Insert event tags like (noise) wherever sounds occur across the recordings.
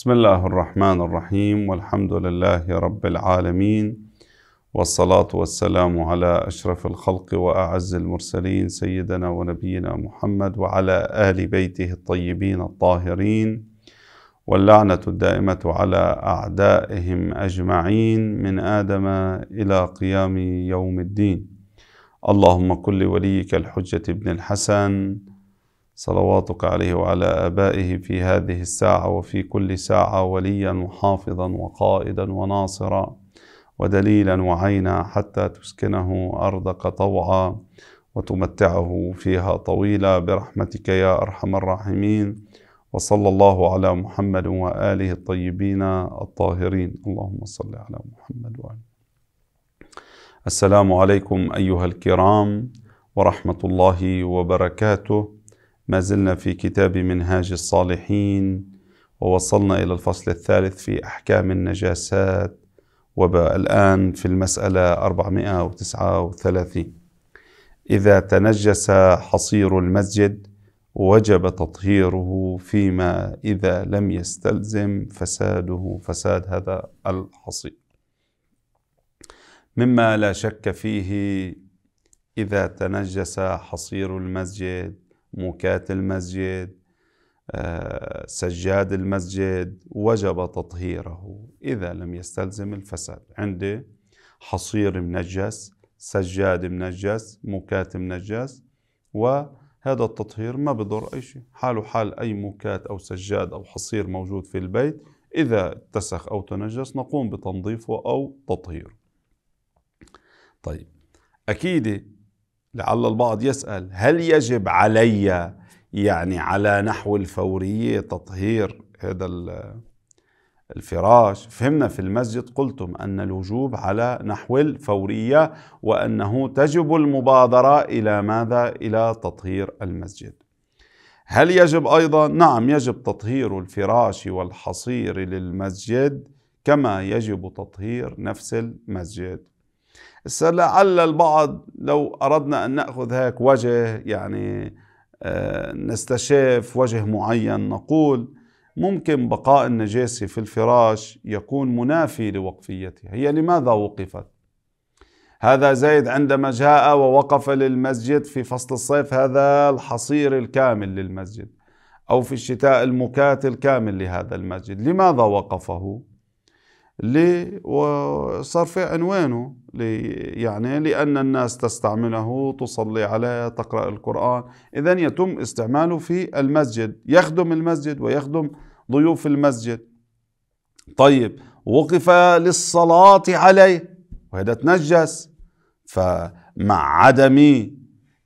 بسم الله الرحمن الرحيم والحمد لله رب العالمين والصلاة والسلام على أشرف الخلق وأعز المرسلين سيدنا ونبينا محمد وعلى آل بيته الطيبين الطاهرين واللعنة الدائمة على أعدائهم أجمعين من آدم إلى قيام يوم الدين اللهم كل وليك الحجة ابن الحسن صلواتك عليه وعلى آبائه في هذه الساعة وفي كل ساعة وليا وحافظا وقائدا وناصرا ودليلا وعينا حتى تسكنه أرضك طوعا وتمتعه فيها طويلا برحمتك يا أرحم الراحمين وصلى الله على محمد وآله الطيبين الطاهرين اللهم صل على محمد وآله السلام عليكم أيها الكرام ورحمة الله وبركاته ما زلنا في كتاب منهاج الصالحين ووصلنا إلى الفصل الثالث في أحكام النجاسات والآن في المسألة 439 إذا تنجس حصير المسجد وجب تطهيره فيما إذا لم يستلزم فساده فساد هذا الحصير مما لا شك فيه إذا تنجس حصير المسجد موكات المسجد آه، سجاد المسجد وجب تطهيره إذا لم يستلزم الفساد عندي حصير منجس سجاد منجس موكات منجس وهذا التطهير ما بضر أي شيء حاله حال أي موكات أو سجاد أو حصير موجود في البيت إذا اتسخ أو تنجس نقوم بتنظيفه أو تطهيره طيب أكيد لعل البعض يسأل هل يجب علي يعني على نحو الفورية تطهير هذا الفراش فهمنا في المسجد قلتم أن الوجوب على نحو الفورية وأنه تجب المبادرة إلى ماذا؟ إلى تطهير المسجد هل يجب أيضا؟ نعم يجب تطهير الفراش والحصير للمسجد كما يجب تطهير نفس المسجد لعل البعض لو أردنا أن نأخذ هيك وجه يعني آه، نستشف وجه معين نقول ممكن بقاء النجاسة في الفراش يكون منافي لوقفيتها هي لماذا وقفت؟ هذا زيد عندما جاء ووقف للمسجد في فصل الصيف هذا الحصير الكامل للمسجد أو في الشتاء المكات الكامل لهذا المسجد لماذا وقفه؟ ليه وصار في عنوانه يعني لأن الناس تستعمله تصلي عليه تقرأ القرآن إذا يتم استعماله في المسجد يخدم المسجد ويخدم ضيوف المسجد طيب وقف للصلاة عليه وهذا تنجس فمع عدم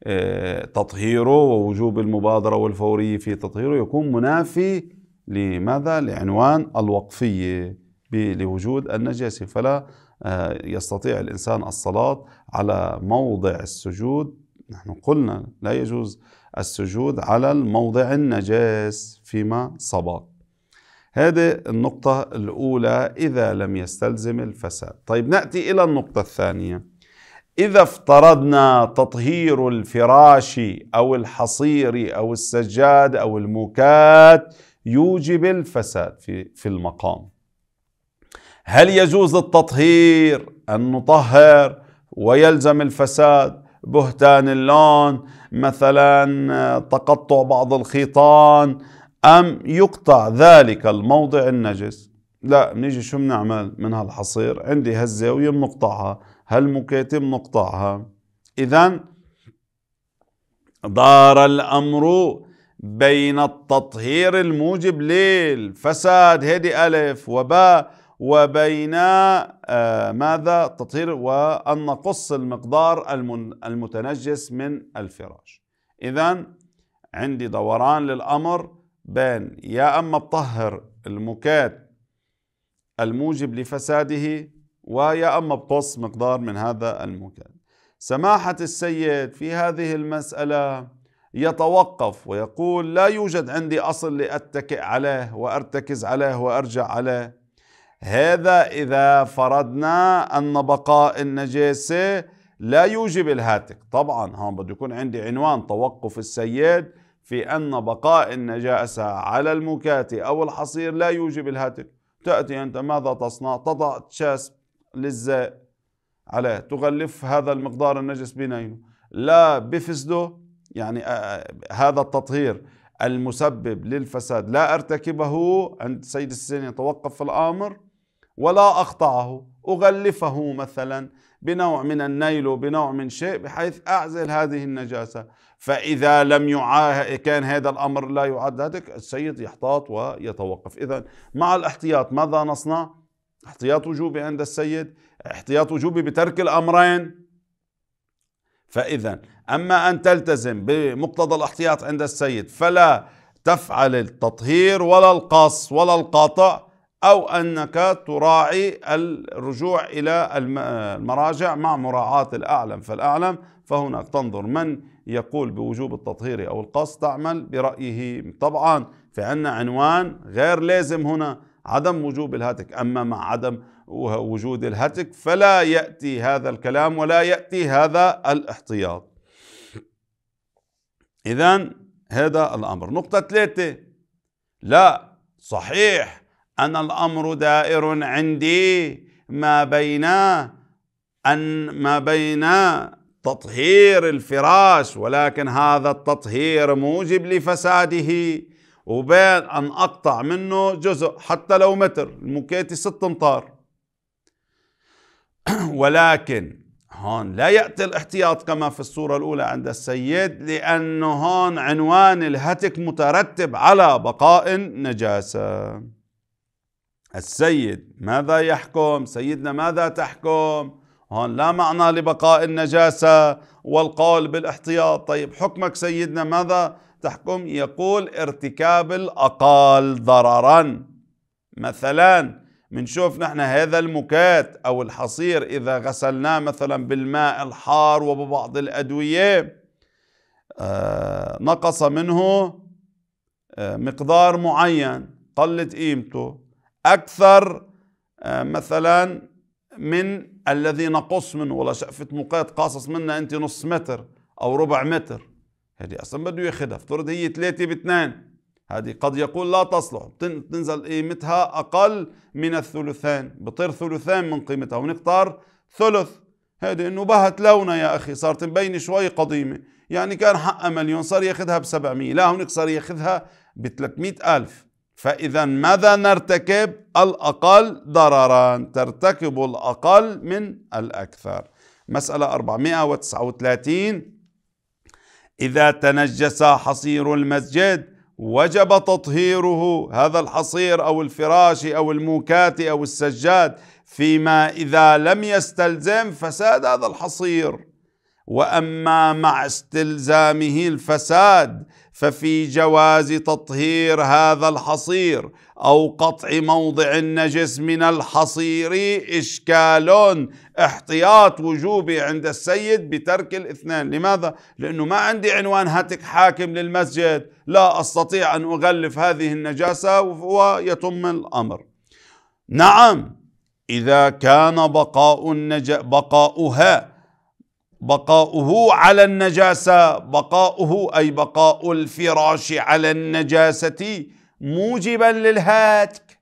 آه، تطهيره ووجوب المبادرة والفورية في تطهيره يكون منافي لماذا؟ لعنوان الوقفية لوجود النجاسة فلا آه، يستطيع الإنسان الصلاة على موضع السجود نحن قلنا لا يجوز السجود على الموضع النجاس فيما سبق هذه النقطة الأولى إذا لم يستلزم الفساد طيب نأتي إلى النقطة الثانية إذا افترضنا تطهير الفراش أو الحصير أو السجاد أو الموكات يوجب الفساد في, في المقام هل يجوز التطهير أن نطهر ويلزم الفساد بهتان اللون مثلا تقطع بعض الخيطان أم يقطع ذلك الموضع النجس لا نيجي شو بنعمل من هالحصير عندي هزة ويم نقطعها هل مكيتم نقطعها إذا دار الأمر بين التطهير الموجب للفساد هدي ألف وباء وبين آه، ماذا تطهير وأن نقص المقدار المتنجس من الفراش إذا عندي دوران للأمر بين يا أما بطهر المكات الموجب لفساده ويا أما بقص مقدار من هذا المكات سماحة السيد في هذه المسألة يتوقف ويقول لا يوجد عندي أصل لأتكئ عليه وأرتكز عليه وأرجع عليه هذا إذا فرضنا أن بقاء النجاسة لا يوجب الهاتك طبعا هون بده يكون عندي عنوان توقف السيد في أن بقاء النجاسة على المكاتي أو الحصير لا يوجب الهاتك تأتي أنت ماذا تصنع تضع تشاس للزاء عليه تغلف هذا المقدار النجس بنينه لا بفسده يعني هذا التطهير المسبب للفساد لا ارتكبه عند سيد السجن يتوقف في الامر ولا أقطعه أغلفه مثلا بنوع من النيل بنوع من شيء بحيث أعزل هذه النجاسة فإذا لم يعاه كان هذا الأمر لا يعد ذلك السيد يحتاط ويتوقف إذا مع الاحتياط ماذا نصنع؟ احتياط وجوبي عند السيد احتياط وجوبي بترك الأمرين فإذا أما أن تلتزم بمقتضى الاحتياط عند السيد فلا تفعل التطهير ولا القص ولا القطع أو أنك تراعي الرجوع إلى المراجع مع مراعاة الأعلم فالأعلم فهناك تنظر من يقول بوجوب التطهير أو القص تعمل برأيه طبعا في عنا عنوان غير لازم هنا عدم وجوب الهتك أما مع عدم وجود الهتك فلا يأتي هذا الكلام ولا يأتي هذا الاحتياط إذا هذا الأمر نقطة ثلاثة لا صحيح انا الامر دائر عندي ما بين ان ما بين تطهير الفراش ولكن هذا التطهير موجب لفساده وبين ان اقطع منه جزء حتى لو متر الموكيتي ست امتار (clears throat) ولكن هون لا ياتي الاحتياط كما في الصوره الاولى عند السيد لانه هون عنوان الهتك مترتب على بقاء النجاسه السيد ماذا يحكم سيدنا ماذا تحكم هون لا معنى لبقاء النجاسة والقول بالاحتياط طيب حكمك سيدنا ماذا تحكم يقول ارتكاب الأقال ضررا مثلا منشوف نحن هذا المكات أو الحصير إذا غسلناه مثلا بالماء الحار وببعض الأدوية آه نقص منه آه مقدار معين قلت قيمته أكثر آه، مثلا من الذي نقص منه والله شقفة مقاد قاصص منا أنت نص متر أو ربع متر هذه أصلا بده ياخذها افترض هي ثلاثة باثنين هذه قد يقول لا تصلح تنزل قيمتها أقل من الثلثان بطير ثلثان من قيمتها ونقطار ثلث هذه انه بهت لونها يا اخي صارت مبينه شوي قديمه يعني كان حقها مليون صار ياخذها ب 700 لا هونيك صار ياخذها ب 300 ألف فإذا ماذا نرتكب؟ الأقل ضررا ترتكب الأقل من الأكثر مسألة 439 إذا تنجس حصير المسجد وجب تطهيره هذا الحصير أو الفراش أو الموكات أو السجاد فيما إذا لم يستلزم فساد هذا الحصير وأما مع استلزامه الفساد ففي جواز تطهير هذا الحصير او قطع موضع النجس من الحصير اشكال احتياط وجوبي عند السيد بترك الاثنان، لماذا؟ لانه ما عندي عنوان هاتك حاكم للمسجد، لا استطيع ان اغلف هذه النجاسه ويتم الامر. نعم اذا كان بقاء النج... بقاؤها بقاؤه على النجاسة بقاؤه أي بقاء الفراش على النجاسة موجبا للهاتك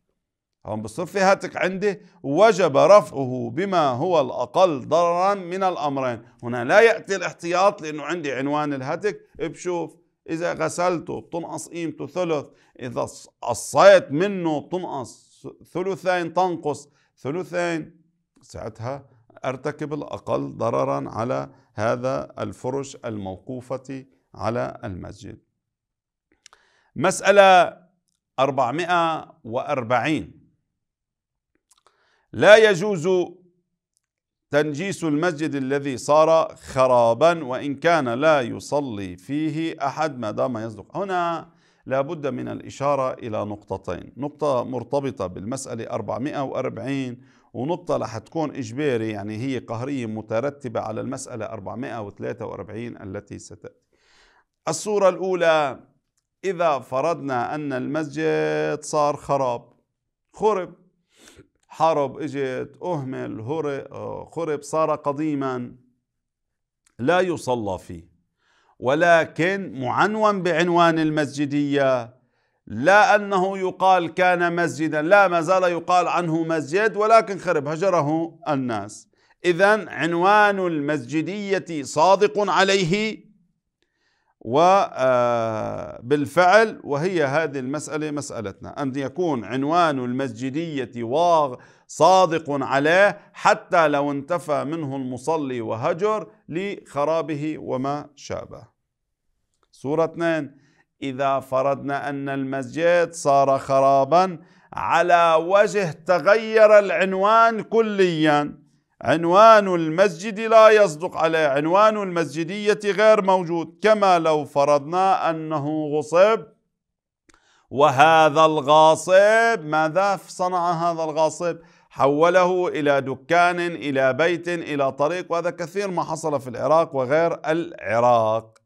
هم بصير في هاتك عنده وجب رفعه بما هو الأقل ضررا من الأمرين هنا لا يأتي الاحتياط لأنه عندي عنوان الهاتك بشوف إذا غسلته بتنقص قيمته ثلث إذا قصيت منه بتنقص ثلثين تنقص ثلثين ساعتها أرتكب الأقل ضررا على هذا الفرش الموقوفة على المسجد مسألة 440 لا يجوز تنجيس المسجد الذي صار خرابا وإن كان لا يصلي فيه أحد ما دام يصدق هنا لابد من الإشارة إلى نقطتين نقطة مرتبطة بالمسألة 440 ونقطة رح تكون إجباري يعني هي قهرية مترتبة على المسألة 443 التي ستأتي الصورة الأولى إذا فرضنا أن المسجد صار خراب خرب حرب اجت اهمل خرب صار قديما لا يصلى فيه ولكن معنون بعنوان المسجديه لا أنه يقال كان مسجدا لا ما زال يقال عنه مسجد ولكن خرب هجره الناس إذا عنوان المسجدية صادق عليه وبالفعل آه، وهي هذه المسألة مسألتنا أن يكون عنوان المسجدية واغ صادق عليه حتى لو انتفى منه المصلي وهجر لخرابه وما شابه سورة 2 إذا فرضنا أن المسجد صار خرابا على وجه تغير العنوان كليا عنوان المسجد لا يصدق عليه عنوان المسجدية غير موجود كما لو فرضنا أنه غصب وهذا الغاصب ماذا صنع هذا الغاصب حوله إلى دكان إلى بيت إلى طريق وهذا كثير ما حصل في العراق وغير العراق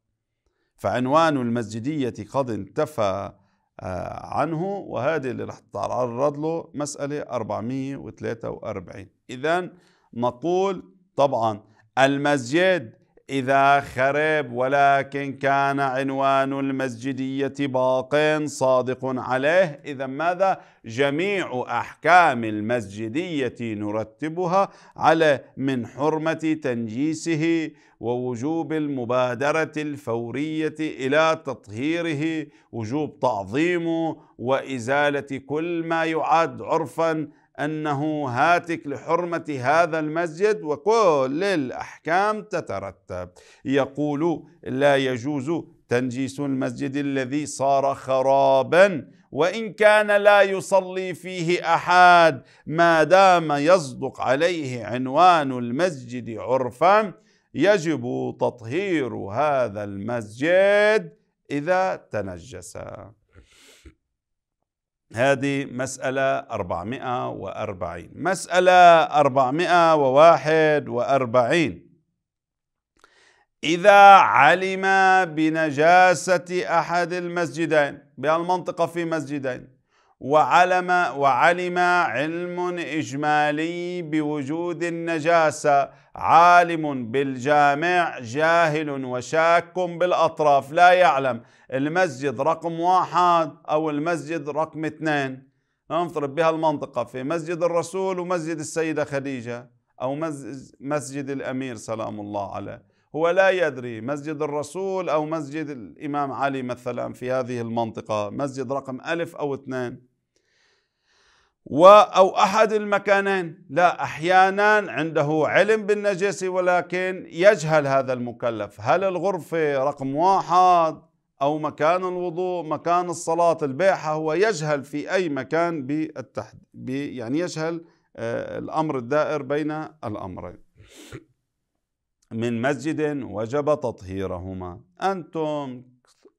فعنوان المسجدية قد انتفى آه، عنه وهذه اللي رح تتعرض له مسألة 443 إذا نقول طبعا المسجد إذا خرب ولكن كان عنوان المسجدية باق صادق عليه إذا ماذا؟ جميع أحكام المسجدية نرتبها على من حرمة تنجيسه ووجوب المبادرة الفورية إلى تطهيره وجوب تعظيمه وإزالة كل ما يعد عرفاً انه هاتك لحرمه هذا المسجد وكل الاحكام تترتب يقول لا يجوز تنجيس المسجد الذي صار خرابا وان كان لا يصلي فيه احد ما دام يصدق عليه عنوان المسجد عرفا يجب تطهير هذا المسجد اذا تنجس هذه مسألة 440 مسألة 441 إذا علم بنجاسة أحد المسجدين بهالمنطقة في مسجدين وعلم وعلم علم إجمالي بوجود النجاسة عالم بالجامع جاهل وشاك بالأطراف لا يعلم المسجد رقم واحد أو المسجد رقم اثنين نضرب بها المنطقة في مسجد الرسول ومسجد السيدة خديجة أو مسجد الأمير سلام الله عليه هو لا يدري مسجد الرسول أو مسجد الإمام علي مثلا في هذه المنطقة مسجد رقم ألف أو اثنان أو أحد المكانين لا أحيانا عنده علم بالنجس ولكن يجهل هذا المكلف هل الغرفة رقم واحد أو مكان الوضوء مكان الصلاة البيحة هو يجهل في أي مكان بالتحد يعني يجهل آه، الأمر الدائر بين الأمرين من مسجد وجب تطهيرهما أنتم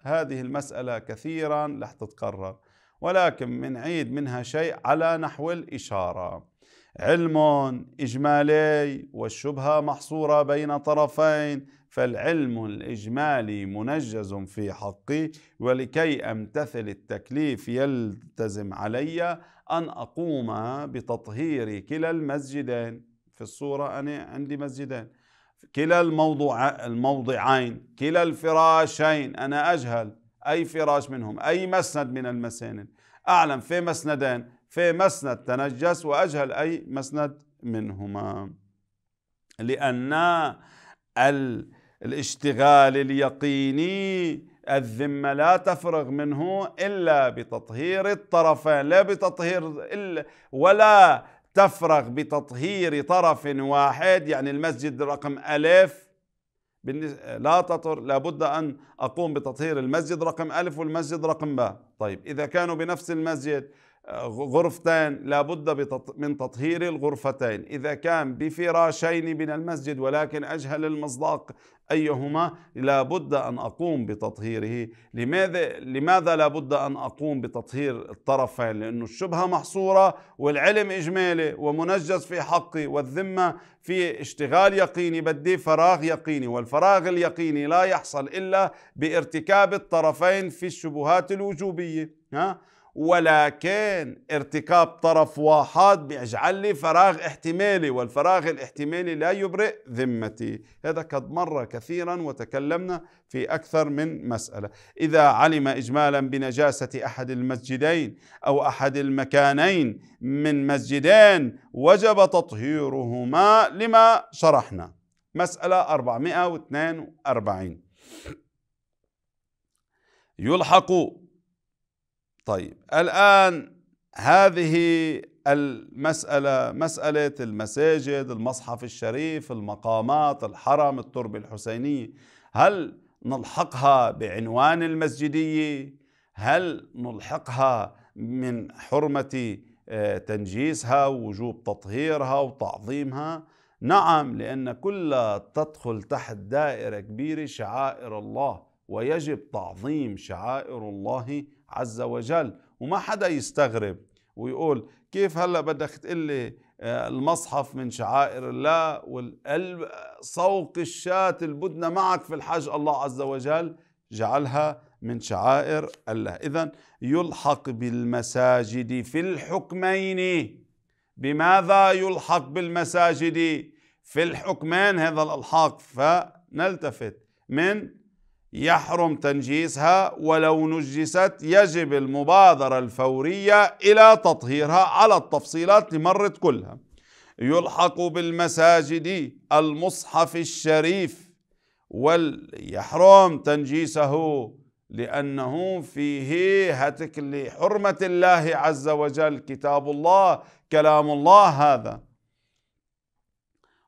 هذه المسألة كثيرا رح تتكرر ولكن عيد منها شيء على نحو الإشارة علم إجمالي والشبهة محصورة بين طرفين فالعلم الإجمالي منجز في حقي ولكي أمتثل التكليف يلتزم علي أن أقوم بتطهير كلا المسجدين في الصورة أنا عندي مسجدين كلا الموضوع الموضعين كلا الفراشين أنا أجهل أي فراش منهم أي مسند من المساند أعلم في مسندين في مسند تنجس وأجهل أي مسند منهما لأن الاشتغال اليقيني الذمة لا تفرغ منه إلا بتطهير الطرفين لا بتطهير إلا ولا تفرغ بتطهير طرف واحد يعني المسجد رقم ألف لا تطر لابد أن أقوم بتطهير المسجد رقم ألف والمسجد رقم باء طيب إذا كانوا بنفس المسجد غرفتين لابد من تطهير الغرفتين إذا كان بفراشين من المسجد ولكن أجهل المصداق أيهما لابد أن أقوم بتطهيره لماذا, لماذا لابد أن أقوم بتطهير الطرفين لأن الشبهة محصورة والعلم إجمالي ومنجز في حقي والذمة في اشتغال يقيني بدي فراغ يقيني والفراغ اليقيني لا يحصل إلا بارتكاب الطرفين في الشبهات الوجوبية ها؟ ولكن ارتكاب طرف واحد بيجعل لي فراغ احتمالي والفراغ الاحتمالي لا يبرئ ذمتي هذا قد مر كثيرا وتكلمنا في أكثر من مسألة إذا علم إجمالا بنجاسة أحد المسجدين أو أحد المكانين من مسجدين وجب تطهيرهما لما شرحنا مسألة 442 يلحق طيب الآن هذه المسألة مسألة المساجد المصحف الشريف المقامات الحرم التربة الحسينية هل نلحقها بعنوان المسجدية هل نلحقها من حرمة آه، تنجيسها ووجوب تطهيرها وتعظيمها نعم لأن كلها تدخل تحت دائرة كبيرة شعائر الله ويجب تعظيم شعائر الله عز وجل وما حدا يستغرب ويقول كيف هلا بدك تقلي آه، المصحف من شعائر الله والقلب آه، صوق الشاة البدنة معك في الحج الله عز وجل جعلها من شعائر الله إذا يلحق بالمساجد في الحكمين بماذا يلحق بالمساجد في الحكمين هذا الألحاق فنلتفت من يحرم تنجيسها ولو نجست يجب المبادرة الفورية إلى تطهيرها على التفصيلات مرت كلها يلحق بالمساجد المصحف الشريف ويحرم تنجيسه لأنه فيه هتك لحرمة الله عز وجل كتاب الله كلام الله هذا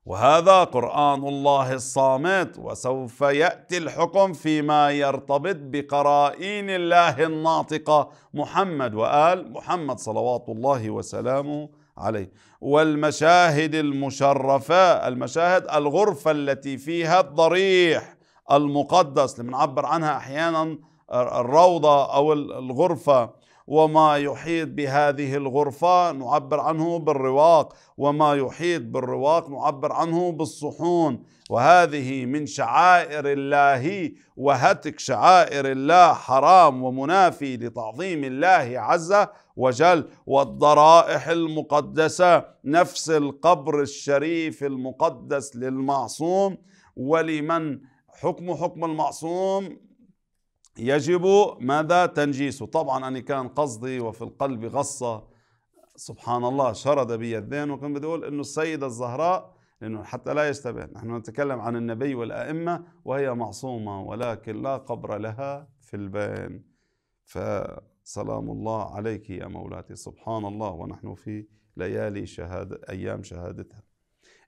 وهذا قرآن الله الصامت وسوف يأتي الحكم فيما يرتبط بقرائن الله الناطقة محمد وآل محمد صلوات الله وسلامه عليه والمشاهد المشرفة المشاهد الغرفة التي فيها الضريح المقدس اللي بنعبر عنها أحيانا الروضة أو الغرفة وما يحيط بهذه الغرفة نعبر عنه بالرواق وما يحيط بالرواق نعبر عنه بالصحون وهذه من شعائر الله وهتك شعائر الله حرام ومنافي لتعظيم الله عز وجل والضرائح المقدسة نفس القبر الشريف المقدس للمعصوم ولمن حكم حكم المعصوم يجب ماذا تنجيسه طبعا أنا كان قصدي وفي القلب غصة سبحان الله شرد بي الذهن وكان بدي أقول أنه السيدة الزهراء لأنه حتى لا يشتبه نحن نتكلم عن النبي والأئمة وهي معصومة ولكن لا قبر لها في البين فسلام الله عليك يا مولاتي سبحان الله ونحن في ليالي شهادة أيام شهادتها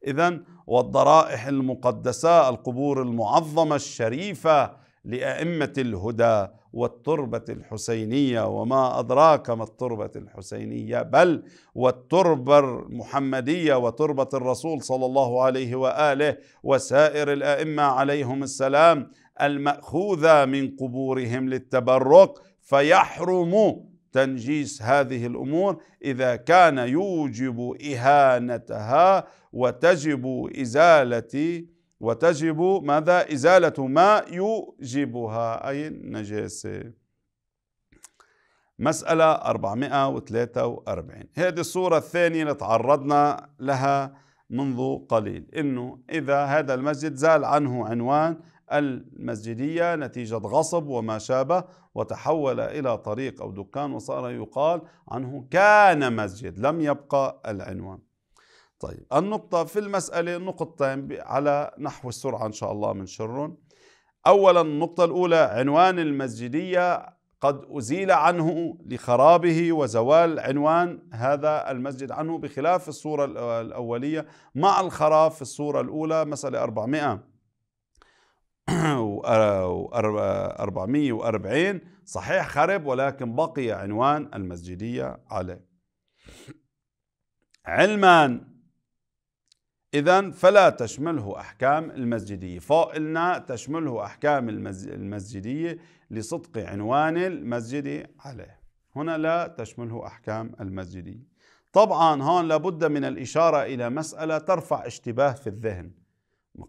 إذا والضرائح المقدسة القبور المعظمة الشريفة لائمه الهدى والتربه الحسينيه وما ادراك ما التربه الحسينيه بل والتربه المحمديه وتربه الرسول صلى الله عليه واله وسائر الائمه عليهم السلام الماخوذه من قبورهم للتبرك فيحرم تنجيس هذه الامور اذا كان يوجب اهانتها وتجب ازاله وتجب ماذا إزالة ما يوجبها أي النجاسة مسألة 443 هذه الصورة الثانية اللي تعرضنا لها منذ قليل إنه إذا هذا المسجد زال عنه عنوان المسجدية نتيجة غصب وما شابه وتحول إلى طريق أو دكان وصار يقال عنه كان مسجد لم يبقى العنوان طيب النقطة في المسألة نقطتين على نحو السرعة إن شاء الله من شرون أولا النقطة الأولى عنوان المسجدية قد أزيل عنه لخرابه وزوال عنوان هذا المسجد عنه بخلاف الصورة الأولية مع الخراب في الصورة الأولى مسألة 400 440 صحيح خرب ولكن بقي عنوان المسجدية عليه علما إذا فلا تشمله أحكام المسجدية فقلنا تشمله أحكام المسجدية لصدق عنوان المسجد عليه هنا لا تشمله أحكام المسجدية طبعا هون لابد من الإشارة إلى مسألة ترفع اشتباه في الذهن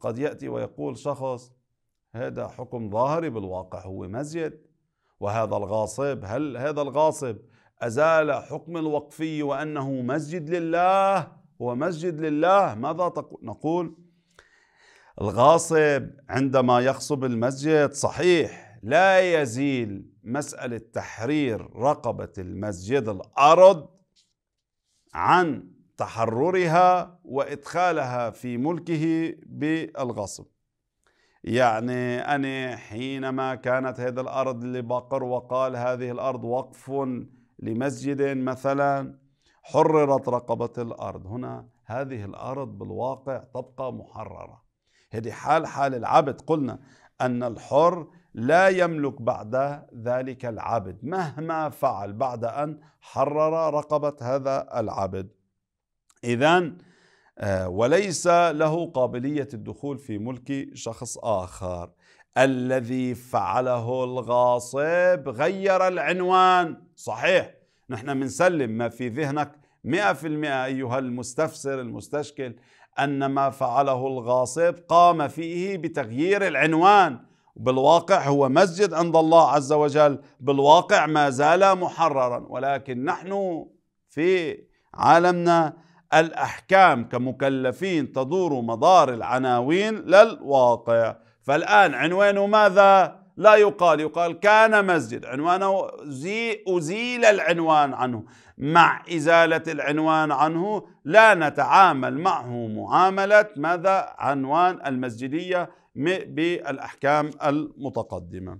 قد يأتي ويقول شخص هذا حكم ظاهري بالواقع هو مسجد وهذا الغاصب هل هذا الغاصب أزال حكم الوقفية وأنه مسجد لله هو مسجد لله ماذا تقول نقول الغاصب عندما يغصب المسجد صحيح لا يزيل مسألة تحرير رقبة المسجد الأرض عن تحررها وإدخالها في ملكه بالغصب يعني أنا حينما كانت هذه الأرض لبقر وقال هذه الأرض وقف لمسجد مثلا حررت رقبة الأرض هنا هذه الأرض بالواقع تبقى محررة هذه حال حال العبد قلنا أن الحر لا يملك بعد ذلك العبد مهما فعل بعد أن حرر رقبة هذا العبد إذا آه، وليس له قابلية الدخول في ملك شخص آخر الذي فعله الغاصب غير العنوان صحيح نحن بنسلم ما في ذهنك مئة في المئة أيها المستفسر المستشكل أن ما فعله الغاصب قام فيه بتغيير العنوان بالواقع هو مسجد عند الله عز وجل بالواقع ما زال محررا ولكن نحن في عالمنا الأحكام كمكلفين تدور مدار العناوين للواقع فالآن عنوانه ماذا؟ لا يقال يقال كان مسجد عنوانه زي أزيل العنوان عنه مع إزالة العنوان عنه لا نتعامل معه معاملة ماذا عنوان المسجدية بالأحكام المتقدمة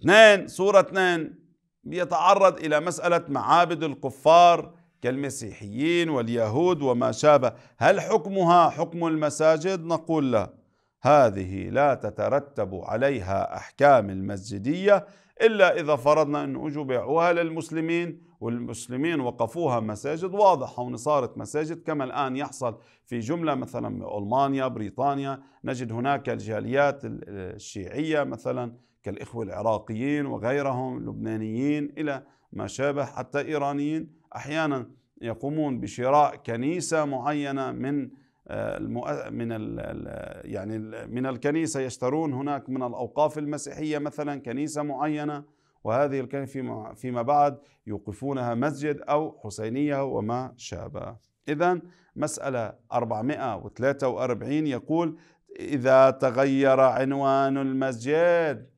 اثنين سورة اثنين يتعرض إلى مسألة معابد الكفار كالمسيحيين واليهود وما شابه هل حكمها حكم المساجد نقول لا هذه لا تترتب عليها أحكام المسجدية إلا إذا فرضنا أن أجبعوها للمسلمين والمسلمين وقفوها مساجد واضحة وإن صارت مساجد كما الآن يحصل في جملة مثلا ألمانيا بريطانيا نجد هناك الجاليات الشيعية مثلا كالإخوة العراقيين وغيرهم لبنانيين إلى ما شابه حتى إيرانيين أحيانا يقومون بشراء كنيسة معينة من آه، من ال يعني من الكنيسه يشترون هناك من الاوقاف المسيحيه مثلا كنيسه معينه وهذه الكنيسه فيما فيما بعد يوقفونها مسجد او حسينيه وما شابه. اذا مساله 443 يقول اذا تغير عنوان المسجد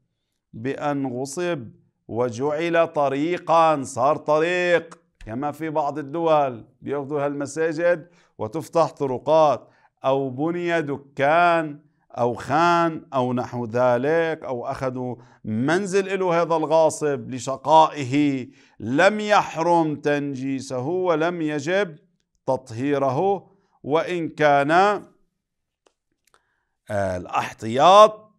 بان غصب وجعل طريقا صار طريق كما في بعض الدول بياخذوا هالمساجد وتفتح طرقات او بني دكان او خان او نحو ذلك او اخذوا منزل له هذا الغاصب لشقائه لم يحرم تنجيسه ولم يجب تطهيره وان كان آه، الاحتياط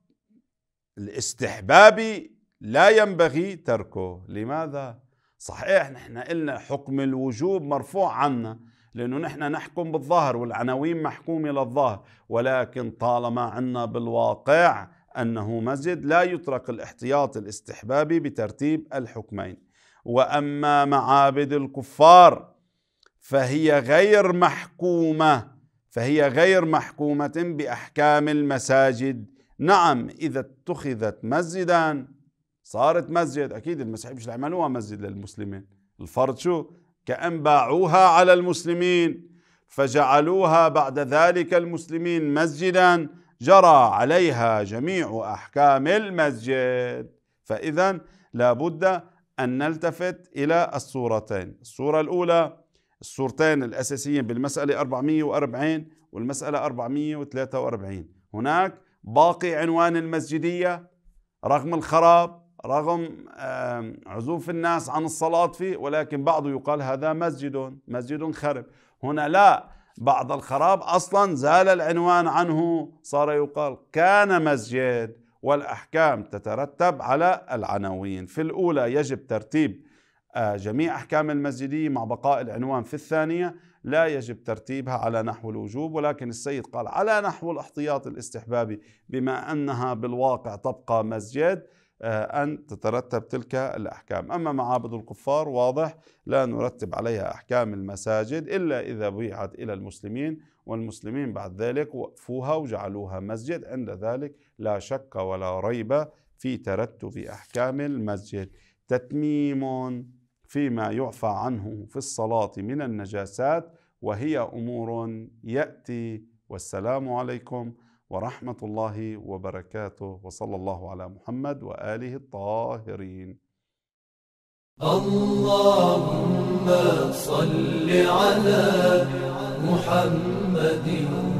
الاستحبابي لا ينبغي تركه لماذا صحيح نحن قلنا حكم الوجوب مرفوع عنا لأنه نحن نحكم بالظاهر والعناوين محكومة للظاهر ولكن طالما عنا بالواقع أنه مسجد لا يترك الاحتياط الاستحبابي بترتيب الحكمين وأما معابد الكفار فهي غير محكومة فهي غير محكومة بأحكام المساجد نعم إذا اتخذت مسجدا صارت مسجد اكيد المسيحيين مش عملوها مسجد للمسلمين الفرض شو كأن باعوها على المسلمين فجعلوها بعد ذلك المسلمين مسجدا جرى عليها جميع احكام المسجد فاذا لابد ان نلتفت الى الصورتين الصوره الاولى الصورتين الاساسيين بالمساله 440 والمساله 443 هناك باقي عنوان المسجديه رغم الخراب رغم عزوف الناس عن الصلاة فيه ولكن بعضه يقال هذا مسجد مسجد خرب هنا لا بعض الخراب أصلا زال العنوان عنه صار يقال كان مسجد والأحكام تترتب على العناوين في الأولى يجب ترتيب جميع أحكام المسجدية مع بقاء العنوان في الثانية لا يجب ترتيبها على نحو الوجوب ولكن السيد قال على نحو الاحتياط الاستحبابي بما أنها بالواقع تبقى مسجد آه، أن تترتب تلك الأحكام أما معابد الكفار واضح لا نرتب عليها أحكام المساجد إلا إذا بيعت إلى المسلمين والمسلمين بعد ذلك وقفوها وجعلوها مسجد عند ذلك لا شك ولا ريب في ترتب أحكام المسجد تتميم فيما يعفى عنه في الصلاة من النجاسات وهي أمور يأتي والسلام عليكم ورحمه الله وبركاته وصلى الله على محمد واله الطاهرين اللهم صل على محمد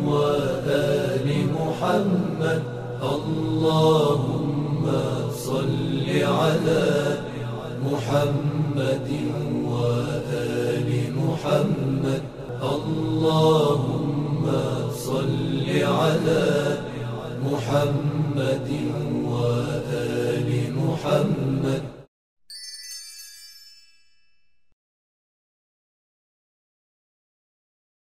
وال محمد اللهم صل على محمد وال محمد اللهم على محمد وآل محمد